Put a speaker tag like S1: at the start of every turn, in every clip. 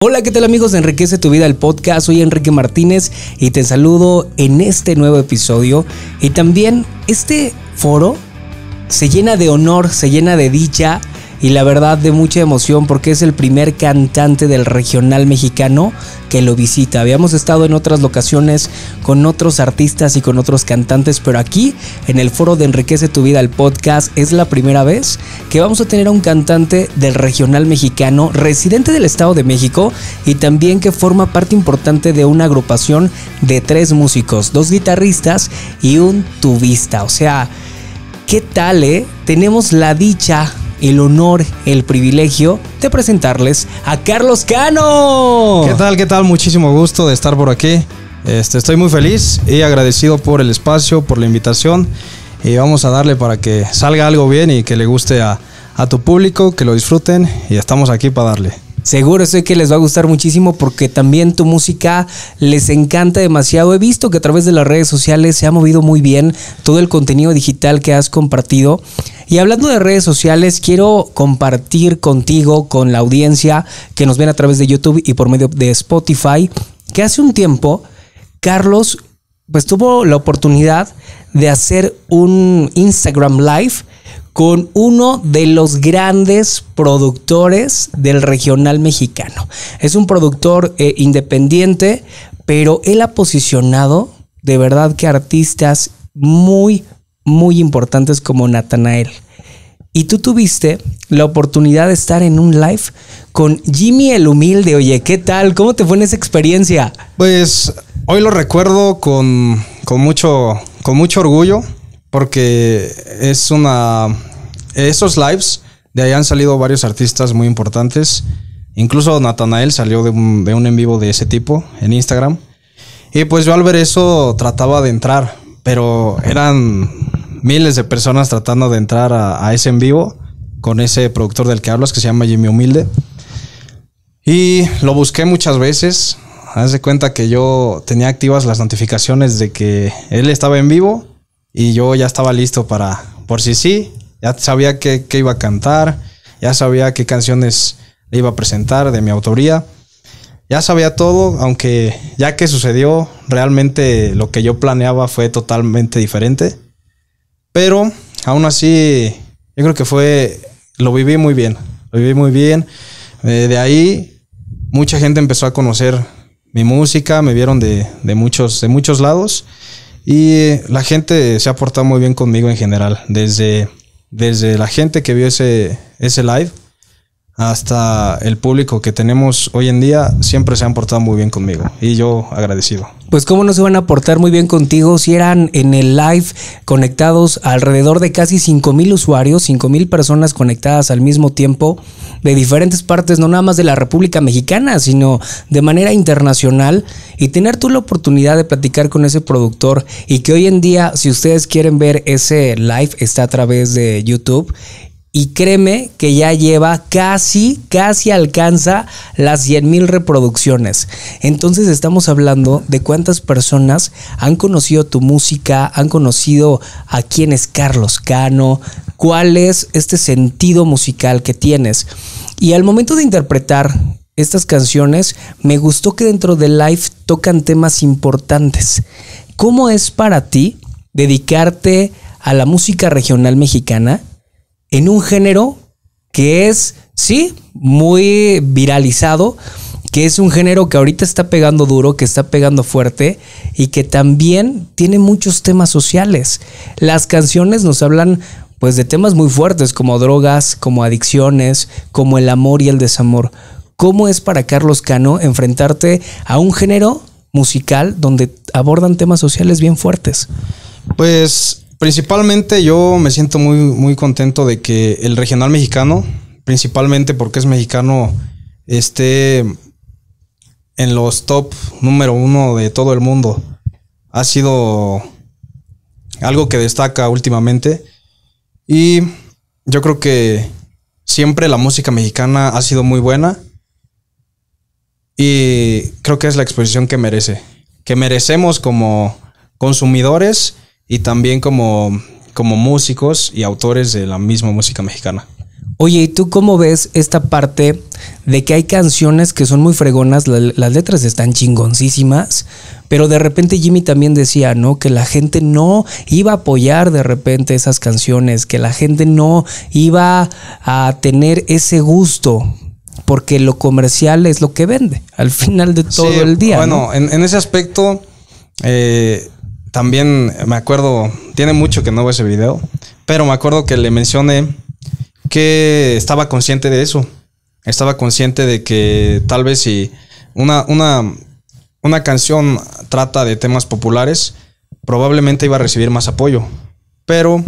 S1: Hola, ¿qué tal amigos Enriquece tu vida el podcast? Soy Enrique Martínez y te saludo en este nuevo episodio. Y también este foro se llena de honor, se llena de dicha, y la verdad de mucha emoción porque es el primer cantante del regional mexicano que lo visita. Habíamos estado en otras locaciones con otros artistas y con otros cantantes, pero aquí en el foro de Enriquece tu vida el podcast es la primera vez que vamos a tener a un cantante del regional mexicano, residente del Estado de México y también que forma parte importante de una agrupación de tres músicos, dos guitarristas y un tubista. O sea, ¿qué tal, eh? Tenemos la dicha el honor, el privilegio de presentarles a Carlos
S2: Cano. ¿Qué tal? ¿Qué tal? Muchísimo gusto de estar por aquí. Este, estoy muy feliz y agradecido por el espacio, por la invitación. Y vamos a darle para que salga algo bien y que le guste a tu público, que lo disfruten. Y estamos aquí para darle. Seguro estoy que les va a gustar
S1: muchísimo porque también tu música les encanta demasiado. He visto que a través de las redes sociales se ha movido muy bien todo el contenido digital que has compartido. Y hablando de redes sociales, quiero compartir contigo, con la audiencia que nos ven a través de YouTube y por medio de Spotify, que hace un tiempo Carlos pues tuvo la oportunidad de hacer un Instagram Live con uno de los grandes productores del regional mexicano. Es un productor eh, independiente, pero él ha posicionado de verdad que artistas muy, muy importantes como Natanael. Y tú tuviste la oportunidad de estar en un live con Jimmy el Humilde. Oye,
S2: ¿qué tal? ¿Cómo te fue en esa experiencia? Pues hoy lo recuerdo con, con mucho, con mucho orgullo porque es una esos lives, de ahí han salido varios artistas muy importantes. Incluso Natanael salió de un, en vivo de ese tipo en Instagram. Y pues yo al ver eso trataba de entrar, pero eran miles de personas tratando de entrar a, ese en vivo con ese productor del que hablas que se llama Jimmy Humilde. Y lo busqué muchas veces. Haz de cuenta que yo tenía activas las notificaciones de que él estaba en vivo y yo ya estaba listo para, por si sí ya sabía qué, iba a cantar, ya sabía qué canciones iba a presentar de mi autoría. Ya sabía todo, aunque ya que sucedió, realmente lo que yo planeaba fue totalmente diferente. Pero aún así, yo creo que fue, lo viví muy bien, lo viví muy bien. Eh, de ahí, mucha gente empezó a conocer mi música, me vieron de, muchos, de muchos lados y la gente se ha portado muy bien conmigo en general, desde desde la gente que vio ese, ese live, hasta el público que tenemos hoy en día, siempre se han portado muy bien conmigo y yo agradecido.
S1: Pues cómo no se van a portar muy bien contigo si eran en el live conectados alrededor de casi mil usuarios, 5.000 personas conectadas al mismo tiempo de diferentes partes, no nada más de la República Mexicana, sino de manera internacional y tener tú la oportunidad de platicar con ese productor y que hoy en día, si ustedes quieren ver ese live, está a través de YouTube y créeme que ya lleva casi, casi alcanza las 100 mil reproducciones. Entonces estamos hablando de cuántas personas han conocido tu música, han conocido a quién es Carlos Cano, cuál es este sentido musical que tienes. Y al momento de interpretar estas canciones, me gustó que dentro de Live tocan temas importantes. ¿Cómo es para ti dedicarte a la música regional mexicana? en un género que es, sí, muy viralizado, que es un género que ahorita está pegando duro, que está pegando fuerte y que también tiene muchos temas sociales. Las canciones nos hablan pues de temas muy fuertes como drogas, como adicciones, como el amor y el desamor. ¿Cómo es para Carlos Cano enfrentarte a un género musical donde abordan temas sociales bien
S2: fuertes? Pues Principalmente yo me siento muy, muy contento de que el regional mexicano, principalmente porque es mexicano, esté en los top número uno de todo el mundo. Ha sido algo que destaca últimamente. Y yo creo que siempre la música mexicana ha sido muy buena. Y creo que es la exposición que merece. Que merecemos como consumidores y también como, como músicos y autores de la misma música
S1: mexicana. Oye, ¿y tú cómo ves esta parte de que hay canciones que son muy fregonas, las letras están chingoncísimas, pero de repente Jimmy también decía, ¿no? Que la gente no iba a apoyar de repente esas canciones, que la gente no iba a tener ese gusto, porque lo comercial es lo que vende
S2: al final de todo el día. Bueno, en, en, ese aspecto... Eh, también me acuerdo, tiene mucho que no veo ese video, pero me acuerdo que le mencioné que estaba consciente de eso. Estaba consciente de que tal vez si una, una, una canción trata de temas populares, probablemente iba a recibir más apoyo. Pero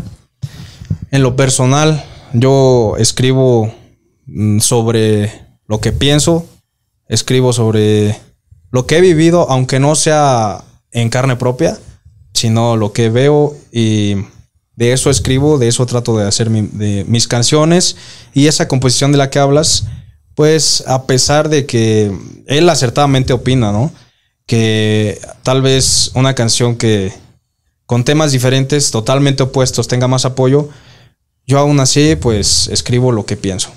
S2: en lo personal, yo escribo mm, sobre lo que pienso, escribo sobre lo que he vivido, aunque no sea en carne propia, sino lo que veo y de eso escribo, de eso trato de hacer mis canciones y esa composición de la que hablas, pues a pesar de que él acertadamente opina, ¿no? Que tal vez una canción que con temas diferentes, totalmente opuestos, tenga más apoyo, yo aún así pues escribo lo que pienso.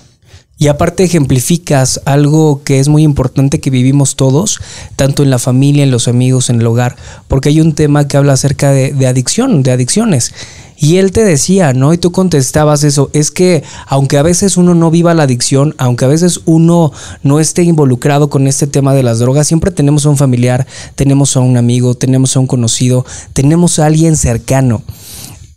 S1: Y aparte ejemplificas algo que es muy importante que vivimos todos, tanto en la familia, en los amigos, en el hogar, porque hay un tema que habla acerca de, adicción, de adicciones. Y él te decía, ¿no? Y tú contestabas eso, es que aunque a veces uno no viva la adicción, aunque a veces uno no esté involucrado con este tema de las drogas, siempre tenemos a un familiar, tenemos a un amigo, tenemos a un conocido, tenemos a alguien cercano.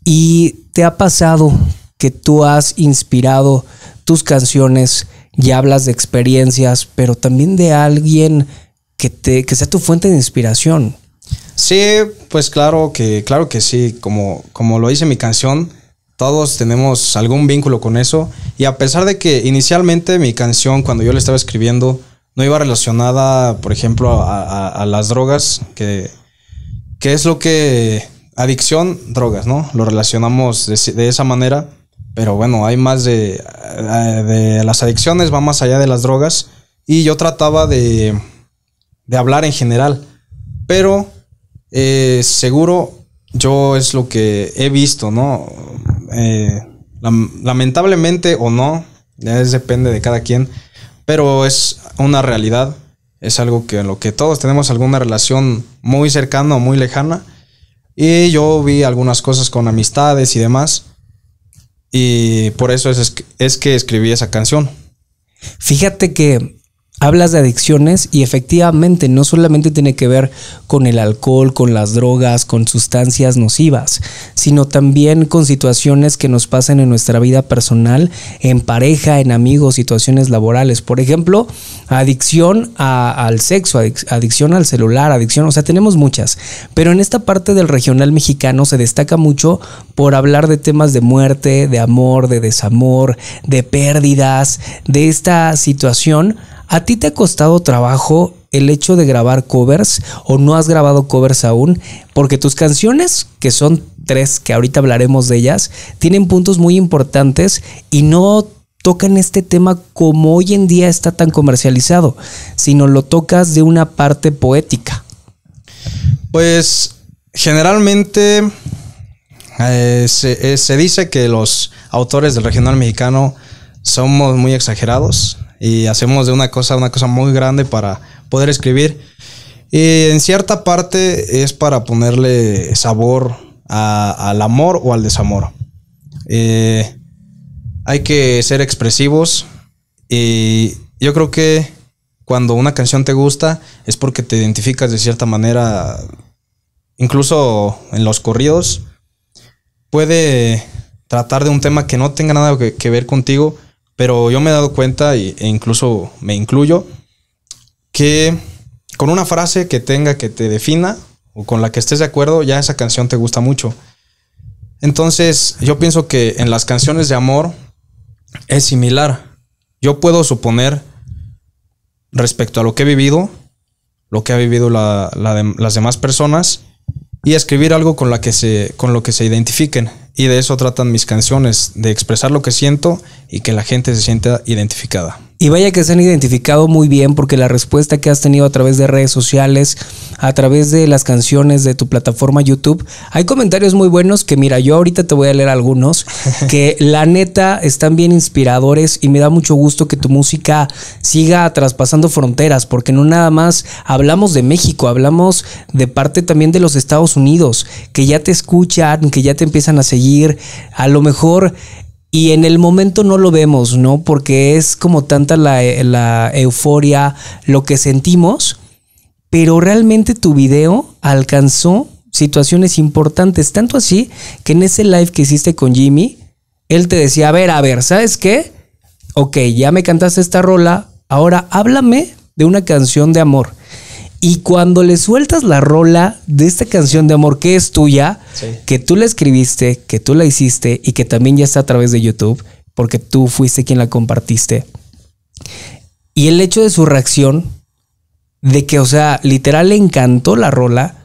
S1: Y te ha pasado que tú has inspirado tus canciones y hablas de experiencias, pero también de alguien que, te, que sea tu fuente de inspiración.
S2: Sí, pues claro que, claro que sí, como, como lo dice mi canción, todos tenemos algún vínculo con eso. Y a pesar de que inicialmente mi canción, cuando yo la estaba escribiendo, no iba relacionada, por ejemplo, a, las drogas, que, que, es lo que... Adicción, drogas, ¿no? Lo relacionamos de, de esa manera. Pero bueno, hay más eh, de, las adicciones, va más allá de las drogas. Y yo trataba de, de hablar en general. Pero eh, seguro yo es lo que he visto, ¿no? Eh, lamentablemente o no, depende de cada quien, pero es una realidad, es algo que lo que todos tenemos alguna relación muy cercana o muy lejana. Y yo vi algunas cosas con amistades y demás, y por eso es, es que escribí esa canción. Fíjate que Hablas de adicciones
S1: y efectivamente no solamente tiene que ver con el alcohol, con las drogas, con sustancias nocivas, sino también con situaciones que nos pasan en nuestra vida personal, en pareja, en amigos, situaciones laborales. Por ejemplo, adicción al sexo, adicción al celular, adicción, o sea, tenemos muchas. Pero en esta parte del regional mexicano se destaca mucho por hablar de temas de muerte, de amor, de desamor, de pérdidas, de esta situación ¿A ti te ha costado trabajo el hecho de grabar covers o no has grabado covers aún? Porque tus canciones, que son tres, que ahorita hablaremos de ellas, tienen puntos muy importantes y no tocan este tema como hoy en día está tan comercializado, sino lo tocas de una parte poética.
S2: Pues generalmente eh, se, eh, se dice que los autores del regional mexicano somos muy exagerados, y hacemos de una cosa una cosa muy grande para poder escribir. Y en cierta parte es para ponerle sabor al amor o al desamor. Eh, hay que ser expresivos y yo creo que cuando una canción te gusta es porque te identificas de cierta manera, incluso en los corridos, puede tratar de un tema que no tenga nada que ver contigo, pero yo me he dado cuenta, e incluso me incluyo, que con una frase que tenga que te defina o con la que estés de acuerdo, ya esa canción te gusta mucho. Entonces, yo pienso que en las canciones de amor es similar. Yo puedo suponer respecto a lo que he vivido, lo que ha vivido las demás personas, y escribir algo con, la que se, con lo que se identifiquen. Y de eso tratan mis canciones, de expresar lo que siento y que la gente se sienta identificada.
S1: Y vaya que se han identificado muy bien porque la respuesta que has tenido a través de redes sociales, a través de las canciones de tu plataforma YouTube, hay comentarios muy buenos que mira, yo ahorita te voy a leer algunos que la neta están bien inspiradores y me da mucho gusto que tu música siga traspasando fronteras porque no nada más hablamos de México, hablamos de parte también de los Estados Unidos, que ya te escuchan, que ya te empiezan a seguir, a lo mejor y en el momento no lo vemos, ¿no? Porque es como tanta la, euforia, lo que sentimos, pero realmente tu video alcanzó situaciones importantes, tanto así que en ese live que hiciste con Jimmy, él te decía, a ver, a ver, ¿sabes qué? Ok, ya me cantaste esta rola, ahora háblame de una canción de amor. Y cuando le sueltas la rola de esta canción de amor que es tuya, que tú la escribiste, que tú la hiciste y que también ya está a través de YouTube, porque tú fuiste quien la compartiste. Y el hecho de su reacción, de que, o sea, literal le encantó la rola,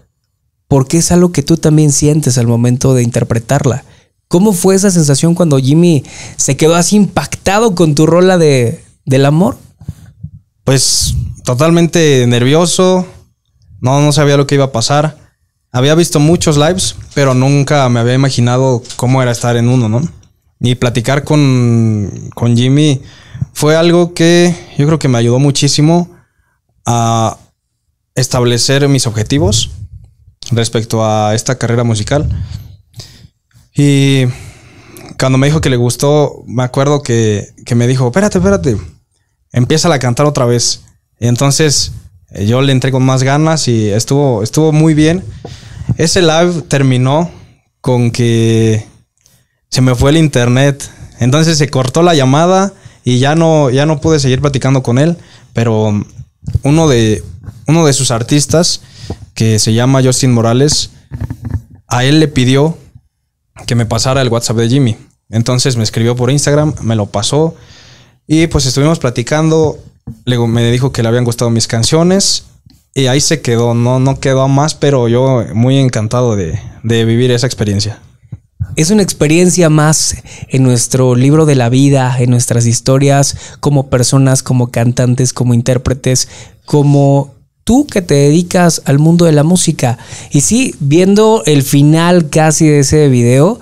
S1: porque es algo que tú también sientes al momento de interpretarla. ¿Cómo fue esa sensación cuando Jimmy se quedó así
S2: impactado con tu rola de, del amor? Pues totalmente nervioso, no, no sabía lo que iba a pasar. Había visto muchos lives, pero nunca me había imaginado cómo era estar en uno, ¿no? Y platicar con, Jimmy fue algo que yo creo que me ayudó muchísimo a establecer mis objetivos respecto a esta carrera musical. Y cuando me dijo que le gustó, me acuerdo que, que me dijo, espérate, espérate, empieza a cantar otra vez. Entonces eh, yo le entré con más ganas y estuvo, estuvo muy bien. Ese live terminó con que se me fue el internet. Entonces se cortó la llamada y ya no, ya no pude seguir platicando con él. Pero um, uno de, uno de sus artistas, que se llama Justin Morales, a él le pidió que me pasara el WhatsApp de Jimmy. Entonces me escribió por Instagram, me lo pasó y pues estuvimos platicando Luego me dijo que le habían gustado mis canciones y ahí se quedó, no, no quedó más, pero yo muy encantado de, de vivir esa experiencia. Es una experiencia más en nuestro libro de la vida,
S1: en nuestras historias, como personas, como cantantes, como intérpretes, como tú que te dedicas al mundo de la música. Y sí, viendo el final casi de ese video,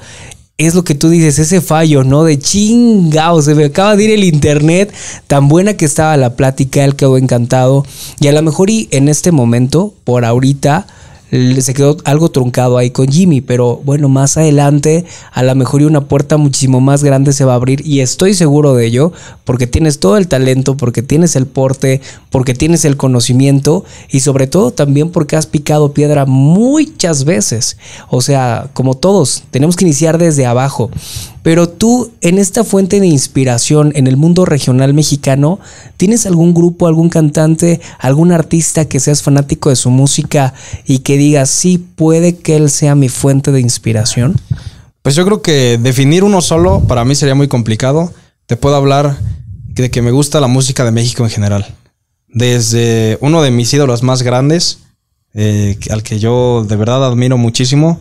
S1: es lo que tú dices, ese fallo, ¿no? De chingao, se me acaba de ir el internet, tan buena que estaba la plática, el quedó encantado. Y a lo mejor y en este momento, por ahorita, se quedó algo truncado ahí con Jimmy, pero bueno, más adelante a lo mejor una puerta muchísimo más grande se va a abrir y estoy seguro de ello, porque tienes todo el talento, porque tienes el porte, porque tienes el conocimiento y sobre todo también porque has picado piedra muchas veces. O sea, como todos, tenemos que iniciar desde abajo. Pero tú, en esta fuente de inspiración en el mundo regional mexicano, ¿tienes algún grupo, algún cantante, algún artista que seas fanático de su música y que diga sí, puede que él sea mi fuente
S2: de inspiración? Pues yo creo que definir uno solo para mí sería muy complicado. Te puedo hablar de que me gusta la música de México en general. Desde uno de mis ídolos más grandes, eh, al que yo de verdad admiro muchísimo,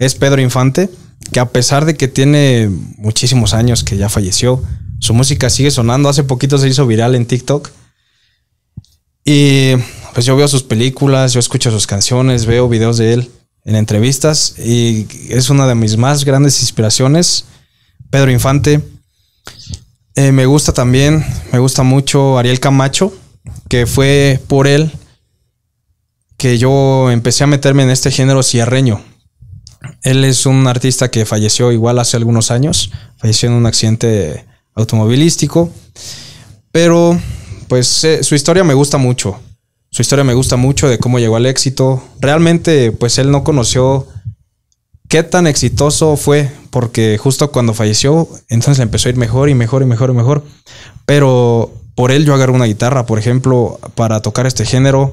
S2: es Pedro Infante que a pesar de que tiene muchísimos años que ya falleció, su música sigue sonando. Hace poquito se hizo viral en TikTok. Y pues yo veo sus películas, yo escucho sus canciones, veo videos de él en entrevistas y es una de mis más grandes inspiraciones. Pedro Infante. Eh, me gusta también, me gusta mucho Ariel Camacho, que fue por él que yo empecé a meterme en este género sierreño. Él es un artista que falleció igual hace algunos años, falleció en un accidente automovilístico, pero pues eh, su historia me gusta mucho. Su historia me gusta mucho de cómo llegó al éxito. Realmente pues él no conoció qué tan exitoso fue, porque justo cuando falleció, entonces le empezó a ir mejor y mejor y mejor y mejor. Pero por él yo agarré una guitarra, por ejemplo, para tocar este género.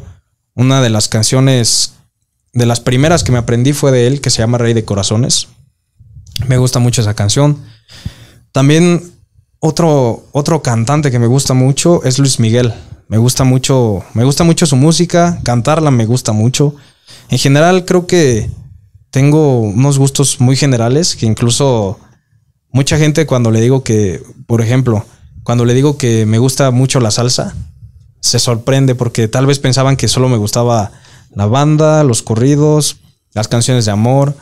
S2: Una de las canciones de las primeras que me aprendí fue de él, que se llama Rey de Corazones. Me gusta mucho esa canción. También otro, otro cantante que me gusta mucho es Luis Miguel. Me gusta mucho, me gusta mucho su música, cantarla me gusta mucho. En general creo que tengo unos gustos muy generales que incluso mucha gente cuando le digo que, por ejemplo, cuando le digo que me gusta mucho la salsa, se sorprende porque tal vez pensaban que solo me gustaba la banda, los corridos, las canciones de amor,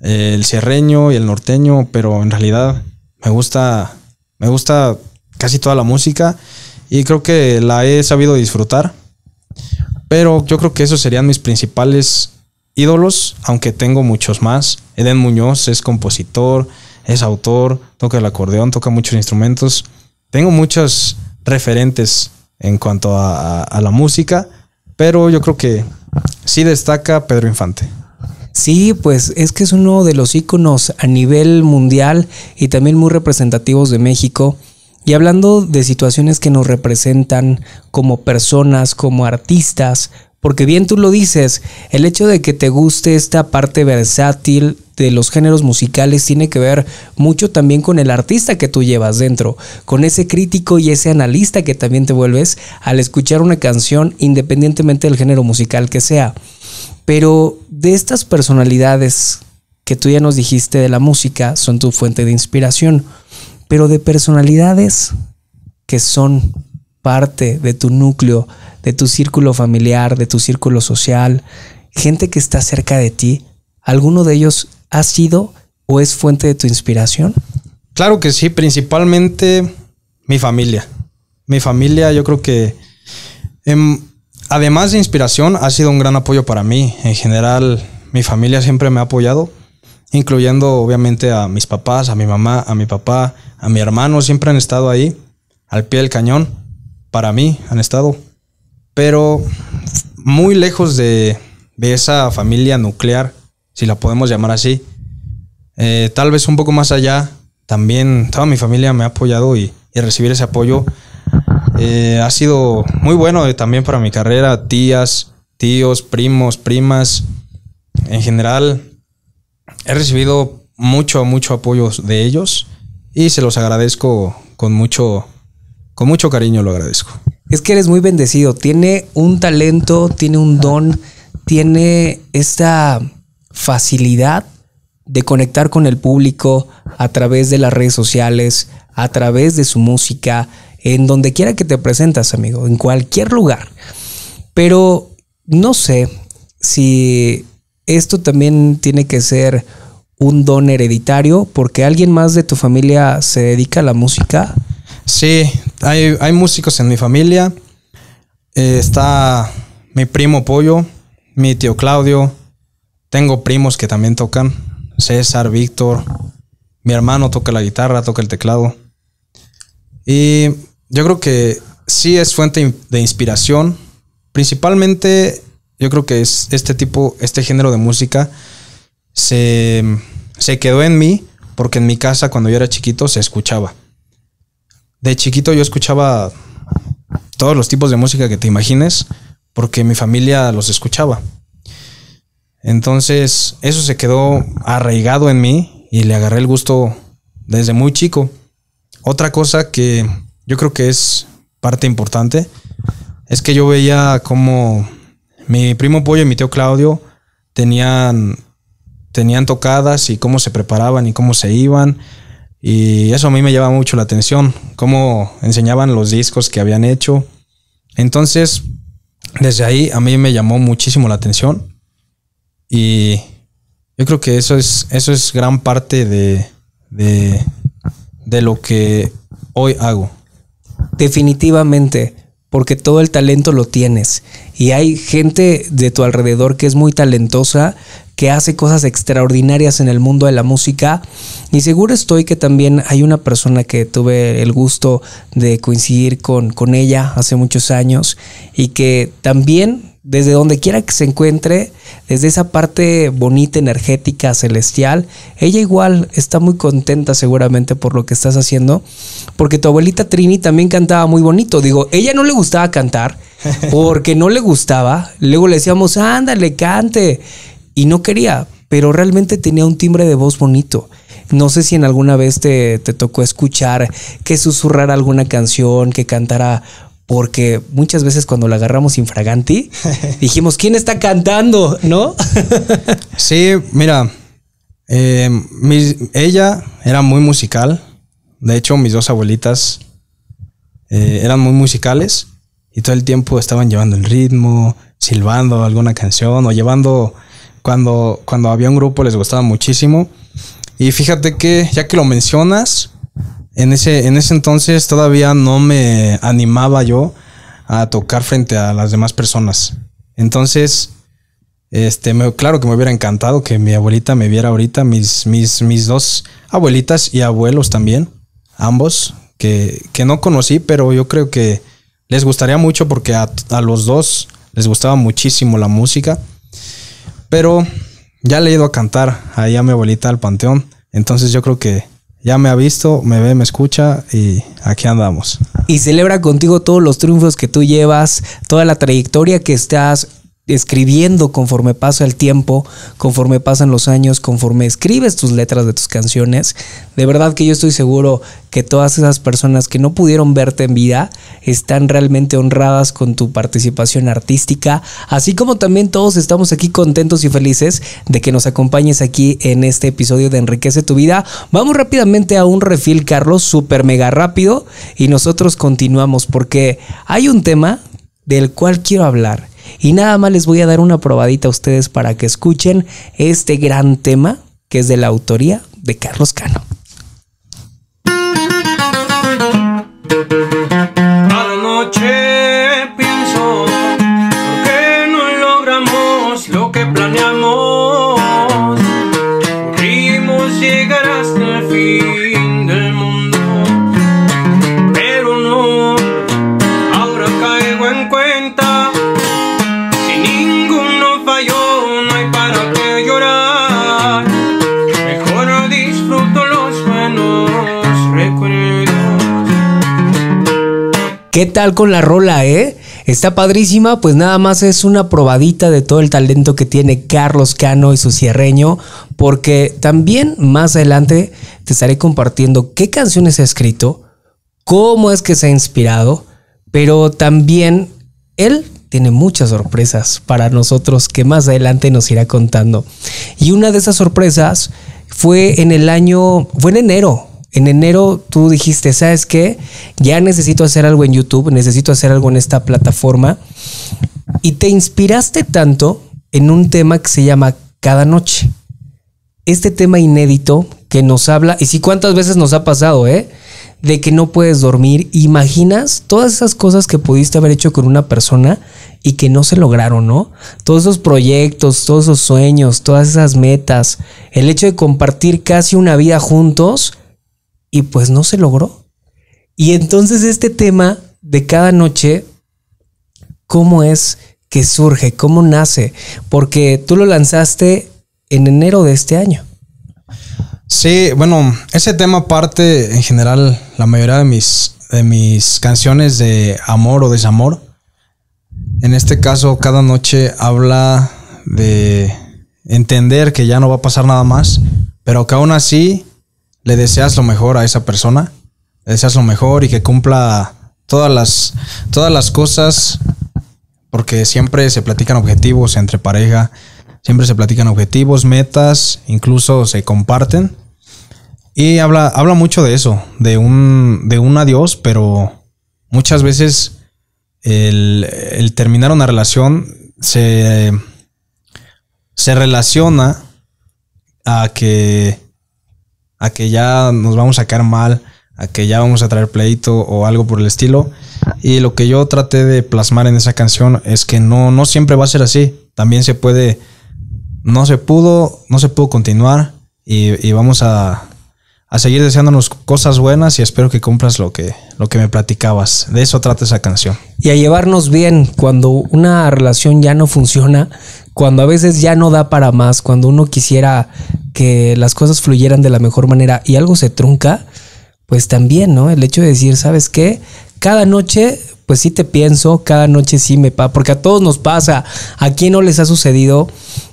S2: el sierreño y el norteño, pero en realidad me gusta, me gusta casi toda la música y creo que la he sabido disfrutar. Pero yo creo que esos serían mis principales ídolos, aunque tengo muchos más. Eden Muñoz es compositor, es autor, toca el acordeón, toca muchos instrumentos. Tengo muchos referentes en cuanto a, a la música, pero yo creo que Sí destaca Pedro Infante. Sí, pues es que es uno
S1: de los íconos a nivel mundial y también muy representativos de México. Y hablando de situaciones que nos representan como personas, como artistas, porque bien tú lo dices, el hecho de que te guste esta parte versátil de los géneros musicales tiene que ver mucho también con el artista que tú llevas dentro, con ese crítico y ese analista que también te vuelves al escuchar una canción independientemente del género musical que sea. Pero de estas personalidades que tú ya nos dijiste de la música son tu fuente de inspiración, pero de personalidades que son parte de tu núcleo de tu círculo familiar, de tu círculo social, gente que está cerca de ti, ¿alguno de ellos
S2: ha sido o es fuente de tu inspiración? Claro que sí, principalmente mi familia. Mi familia yo creo que, em, además de inspiración, ha sido un gran apoyo para mí. En general, mi familia siempre me ha apoyado, incluyendo obviamente a mis papás, a mi mamá, a mi papá, a mi hermano, siempre han estado ahí, al pie del cañón, para mí han estado. Pero muy lejos de, esa familia nuclear, si la podemos llamar así. Eh, tal vez un poco más allá, también toda mi familia me ha apoyado y, recibir ese apoyo eh, ha sido muy bueno eh, también para mi carrera. Tías, tíos, primos, primas. En general, he recibido mucho, mucho apoyo de ellos y se los agradezco con mucho, con mucho cariño, lo agradezco es que eres muy bendecido, tiene un talento,
S1: tiene un don, tiene esta facilidad de conectar con el público a través de las redes sociales, a través de su música, en donde quiera que te presentas, amigo, en cualquier lugar. Pero no sé si esto también tiene que ser un don hereditario, porque alguien más de tu familia se dedica a la música.
S2: Sí, hay, músicos en mi familia. Eh, está mi primo Pollo, mi tío Claudio. Tengo primos que también tocan. César, Víctor. Mi hermano toca la guitarra, toca el teclado. Y yo creo que sí es fuente de inspiración. Principalmente, yo creo que es este tipo, este género de música se quedó en mí porque en mi casa cuando yo era chiquito se escuchaba de chiquito yo escuchaba todos los tipos de música que te imagines porque mi familia los escuchaba. Entonces eso se quedó arraigado en mí y le agarré el gusto desde muy chico. Otra cosa que yo creo que es parte importante es que yo veía como mi primo Pollo y mi tío Claudio tenían, tenían tocadas y cómo se preparaban y cómo se iban y eso a mí me llama mucho la atención, cómo enseñaban los discos que habían hecho. Entonces, desde ahí a mí me llamó muchísimo la atención. Y yo creo que eso es, eso es gran parte de, de lo que hoy
S1: hago. Definitivamente, porque todo el talento lo tienes. Y hay gente de tu alrededor que es muy talentosa, que hace cosas extraordinarias en el mundo de la música y seguro estoy que también hay una persona que tuve el gusto de coincidir con, con ella hace muchos años y que también desde donde quiera que se encuentre, desde esa parte bonita, energética, celestial, ella igual está muy contenta seguramente por lo que estás haciendo, porque tu abuelita Trini también cantaba muy bonito. Digo, ella no le gustaba cantar, porque no le gustaba. Luego le decíamos, ándale, cante y no quería, pero realmente tenía un timbre de voz bonito. No sé si en alguna vez te, tocó escuchar que susurrara alguna canción, que cantara porque muchas veces cuando la agarramos infraganti,
S2: dijimos, ¿quién está cantando? ¿No? sí, mira, eh, ella era muy musical. De hecho, mis dos abuelitas eh, eran muy musicales y todo el tiempo estaban llevando el ritmo, silbando alguna canción o llevando cuando, cuando había un grupo les gustaba muchísimo. Y fíjate que, ya que lo mencionas, en ese, en ese entonces todavía no me animaba yo a tocar frente a las demás personas. Entonces, este, me, claro que me hubiera encantado que mi abuelita me viera ahorita, mis, mis, mis dos abuelitas y abuelos también, ambos, que, no conocí, pero yo creo que les gustaría mucho porque a, a los dos les gustaba muchísimo la música. Pero ya le he ido a cantar ahí a mi abuelita al panteón. Entonces yo creo que ya me ha visto, me ve, me escucha y aquí andamos.
S1: Y celebra contigo todos los triunfos que tú llevas, toda la trayectoria que estás escribiendo conforme pasa el tiempo, conforme pasan los años, conforme escribes tus letras de tus canciones. De verdad que yo estoy seguro que todas esas personas que no pudieron verte en vida están realmente honradas con tu participación artística, así como también todos estamos aquí contentos y felices de que nos acompañes aquí en este episodio de Enriquece tu vida. Vamos rápidamente a un refil, Carlos, súper mega rápido, y nosotros continuamos porque hay un tema del cual quiero hablar y nada más les voy a dar una probadita a ustedes para que escuchen este gran tema que es de la autoría de Carlos Cano. ¿Qué tal con la rola, eh? Está padrísima, pues nada más es una probadita de todo el talento que tiene Carlos Cano y su cierreño, porque también más adelante te estaré compartiendo qué canciones ha escrito, cómo es que se ha inspirado, pero también él tiene muchas sorpresas para nosotros que más adelante nos irá contando. Y una de esas sorpresas fue en el año, fue en enero, en enero tú dijiste, ¿sabes qué? Ya necesito hacer algo en YouTube, necesito hacer algo en esta plataforma. Y te inspiraste tanto en un tema que se llama Cada Noche. Este tema inédito que nos habla, y si cuántas veces nos ha pasado, ¿eh? De que no puedes dormir. Imaginas todas esas cosas que pudiste haber hecho con una persona y que no se lograron, ¿no? Todos esos proyectos, todos esos sueños, todas esas metas, el hecho de compartir casi una vida juntos y pues no se logró. Y entonces este tema de cada noche, ¿cómo es que surge? ¿Cómo nace? Porque tú lo lanzaste en enero de este año.
S2: Sí, bueno, ese tema parte en general la mayoría de mis, de mis canciones de amor o desamor. En este caso, cada noche habla de entender que ya no va a pasar nada más, pero que aún así le deseas lo mejor a esa persona, le deseas lo mejor y que cumpla todas las, todas las cosas, porque siempre se platican objetivos entre pareja, siempre se platican objetivos, metas, incluso se comparten. Y habla, habla mucho de eso, de un, de un adiós, pero muchas veces el, el terminar una relación se, se relaciona a que a que ya nos vamos a sacar mal, a que ya vamos a traer pleito o algo por el estilo. Y lo que yo traté de plasmar en esa canción es que no, siempre va a ser así. También se puede, no se pudo, no se pudo continuar y, vamos a, seguir deseándonos cosas buenas y espero que cumplas lo que, lo que me platicabas. De eso trata esa canción.
S1: Y a llevarnos bien cuando una relación ya no funciona, cuando a veces ya no da para más, cuando uno quisiera que las cosas fluyeran de la mejor manera y algo se trunca, pues también, ¿no? El hecho de decir, ¿sabes qué? Cada noche, pues sí te pienso, cada noche sí me pasa, porque a todos nos pasa, ¿a quién no les ha sucedido?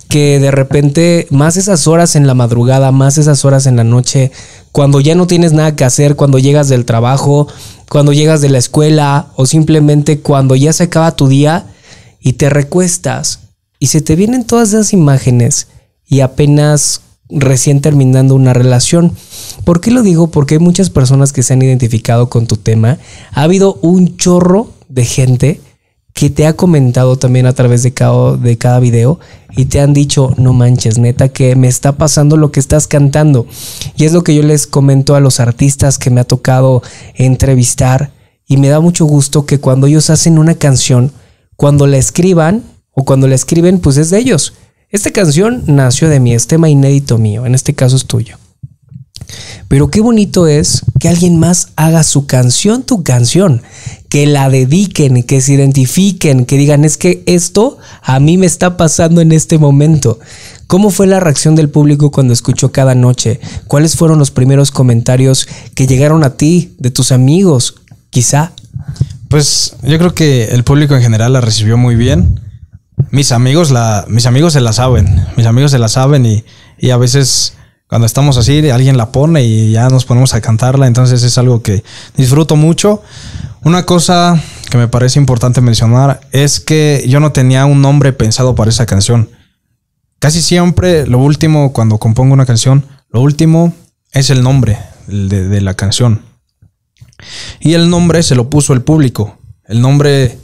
S1: que de repente más esas horas en la madrugada, más esas horas en la noche, cuando ya no tienes nada que hacer, cuando llegas del trabajo, cuando llegas de la escuela o simplemente cuando ya se acaba tu día y te recuestas y se te vienen todas esas imágenes y apenas recién terminando una relación. ¿Por qué lo digo? Porque hay muchas personas que se han identificado con tu tema. Ha habido un chorro de gente que te ha comentado también a través de cada, de cada video y te han dicho, no manches, neta, que me está pasando lo que estás cantando. Y es lo que yo les comento a los artistas que me ha tocado entrevistar y me da mucho gusto que cuando ellos hacen una canción, cuando la escriban, cuando la escriben, pues es de ellos. Esta canción nació de mí, es tema inédito mío, en este caso es tuyo. Pero qué bonito es que alguien más haga su canción tu canción, que la dediquen, que se identifiquen, que digan, es que esto a mí me está pasando en este momento. ¿Cómo fue la reacción del público cuando escuchó cada noche? ¿Cuáles fueron los primeros comentarios que llegaron a ti, de tus amigos,
S2: quizá? Pues yo creo que el público en general la recibió muy bien mis amigos, la, mis amigos se la saben, mis amigos se la saben y, a veces cuando estamos así, alguien la pone y ya nos ponemos a cantarla. Entonces es algo que disfruto mucho. Una cosa que me parece importante mencionar es que yo no tenía un nombre pensado para esa canción. Casi siempre, lo último, cuando compongo una canción, lo último es el nombre de, de la canción. Y el nombre se lo puso el público. El nombre,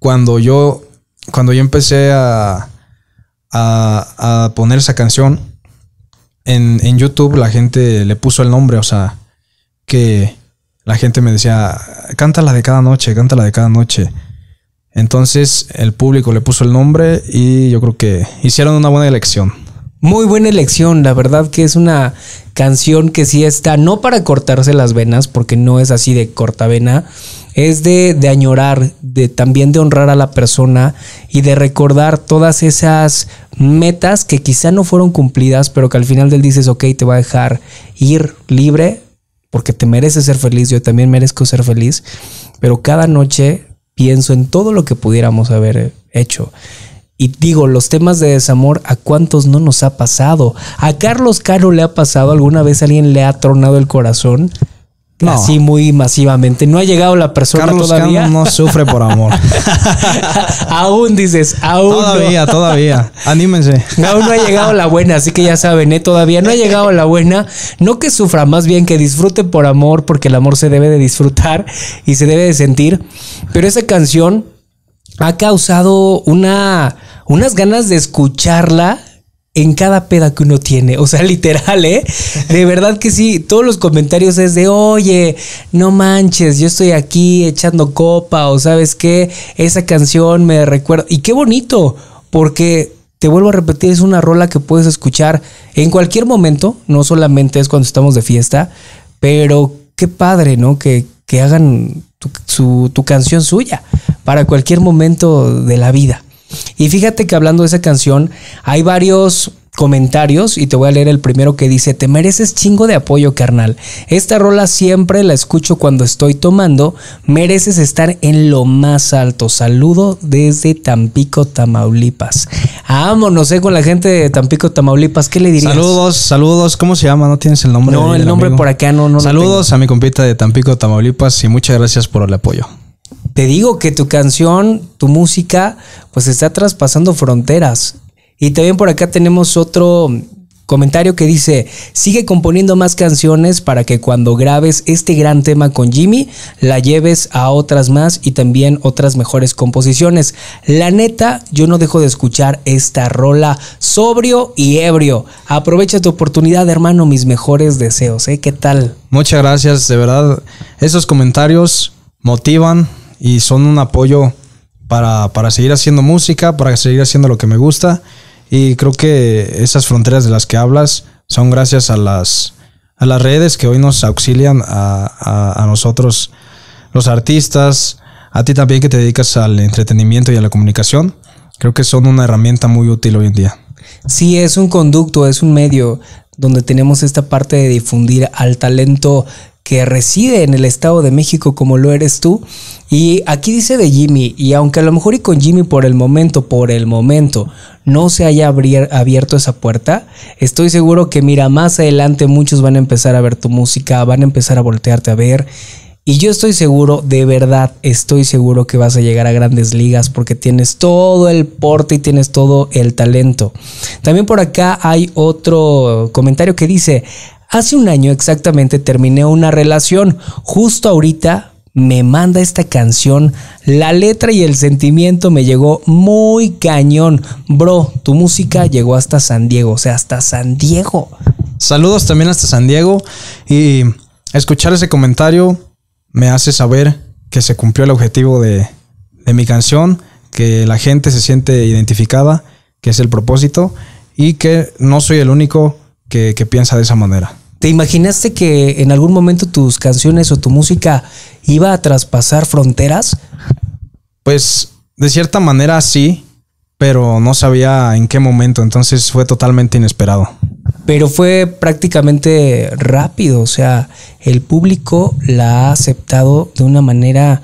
S2: cuando yo cuando yo empecé a, poner esa canción, en, en, YouTube la gente le puso el nombre, o sea, que la gente me decía, cántala de cada noche, cántala de cada noche. Entonces el público le puso el nombre y yo creo que hicieron una buena elección. Muy buena elección, la verdad que es
S1: una canción que sí está, no para cortarse las venas, porque no es así de cortavena, es de, de añorar, de también de honrar a la persona y de recordar todas esas metas que quizá no fueron cumplidas, pero que al final del dices, ok, te va a dejar ir libre, porque te mereces ser feliz, yo también merezco ser feliz, pero cada noche pienso en todo lo que pudiéramos haber hecho. Y digo, los temas de desamor, ¿a cuántos no nos ha pasado? ¿A Carlos Caro le ha pasado? ¿Alguna vez alguien le ha tronado el corazón? No. Así muy masivamente. No
S2: ha llegado la persona Carlos todavía. no sufre por amor.
S1: aún dices, aún. Todavía, todavía. Anímense. Aún no ha llegado la buena, así que ya saben, ¿eh? todavía no ha llegado la buena. No que sufra, más bien que disfrute por amor, porque el amor se debe de disfrutar y se debe de sentir. Pero esa canción ha causado una unas ganas de escucharla en cada peda que uno tiene. O sea, literal, ¿eh? De verdad que sí. Todos los comentarios es de, oye, no manches, yo estoy aquí echando copa o sabes qué, esa canción me recuerda. Y qué bonito, porque te vuelvo a repetir, es una rola que puedes escuchar en cualquier momento, no solamente es cuando estamos de fiesta, pero qué padre, ¿no? Que, que hagan tu canción suya para cualquier momento de la vida. Y fíjate que hablando de esa canción, hay varios comentarios y te voy a leer el primero que dice, te mereces chingo de apoyo, carnal. Esta rola siempre la escucho cuando estoy tomando, mereces estar en lo más alto. Saludo desde Tampico, Tamaulipas. Amo, no sé, eh, con la gente de Tampico, Tamaulipas, ¿qué le dirías? Saludos, saludos, ¿cómo se llama? ¿No tienes el nombre? No, el nombre por
S2: acá no, no. Saludos a mi compita de Tampico, Tamaulipas y muchas gracias por el apoyo te
S1: digo que tu canción, tu música, pues está traspasando fronteras. Y también por acá tenemos otro comentario que dice, sigue componiendo más canciones para que cuando grabes este gran tema con Jimmy, la lleves a otras más y también otras mejores composiciones. La neta, yo no dejo de escuchar esta rola sobrio y ebrio. Aprovecha tu oportunidad, hermano, mis mejores deseos. ¿eh? ¿Qué tal?
S2: Muchas gracias, de verdad. Esos comentarios motivan, y son un apoyo para, seguir haciendo música, para seguir haciendo lo que me gusta. Y creo que esas fronteras de las que hablas son gracias a las, las redes que hoy nos auxilian a, a, nosotros, los artistas, a ti también que te dedicas al entretenimiento y a la comunicación. Creo que son una herramienta muy útil hoy en día.
S1: Sí, es un conducto, es un medio donde tenemos esta parte de difundir al talento que reside en el Estado de México como lo eres tú. Y aquí dice de Jimmy, y aunque a lo mejor y con Jimmy por el momento, por el momento, no se haya abierto esa puerta, estoy seguro que mira, más adelante muchos van a empezar a ver tu música, van a empezar a voltearte a ver. Y yo estoy seguro, de verdad, estoy seguro que vas a llegar a grandes ligas porque tienes todo el porte y tienes todo el talento. También por acá hay otro comentario que dice, Hace un año exactamente terminé una relación. Justo ahorita me manda esta canción. La letra y el sentimiento me llegó muy
S2: cañón. Bro, tu música llegó hasta San Diego, o sea, hasta San Diego. Saludos también hasta San Diego y escuchar ese comentario me hace saber que se cumplió el objetivo de, mi canción, que la gente se siente identificada, que es el propósito y que no soy el único que, piensa
S1: de esa manera. ¿Te imaginaste que en algún momento tus canciones o tu música iba a
S2: traspasar fronteras? Pues de cierta manera sí, pero no sabía en qué momento, entonces fue totalmente inesperado. Pero fue
S1: prácticamente rápido, o sea, el público la ha aceptado de una manera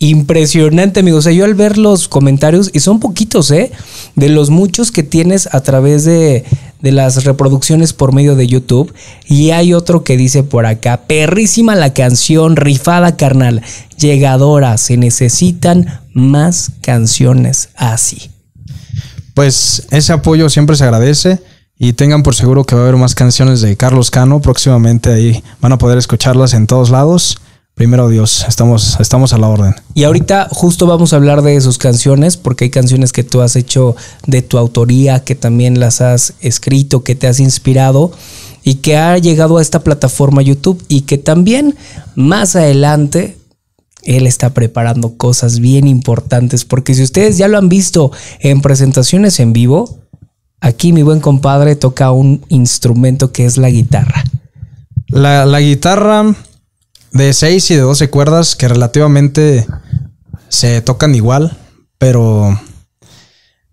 S1: Impresionante, amigos. yo al ver los comentarios, y son poquitos, ¿eh? De los muchos que tienes a través de, de las reproducciones por medio de YouTube. Y hay otro que dice por acá, perrísima la canción, rifada carnal, llegadora, se necesitan más canciones
S2: así. Pues ese apoyo siempre se agradece. Y tengan por seguro que va a haber más canciones de Carlos Cano próximamente ahí. Van a poder escucharlas en todos lados. Primero Dios, estamos, estamos a la orden.
S1: Y ahorita justo vamos a hablar de sus canciones, porque hay canciones que tú has hecho de tu autoría, que también las has escrito, que te has inspirado y que ha llegado a esta plataforma YouTube y que también más adelante él está preparando cosas bien importantes, porque si ustedes ya lo han visto en presentaciones en vivo, aquí mi buen compadre toca un instrumento que es la guitarra.
S2: La, la guitarra de 6 y de 12 cuerdas que relativamente se tocan igual, pero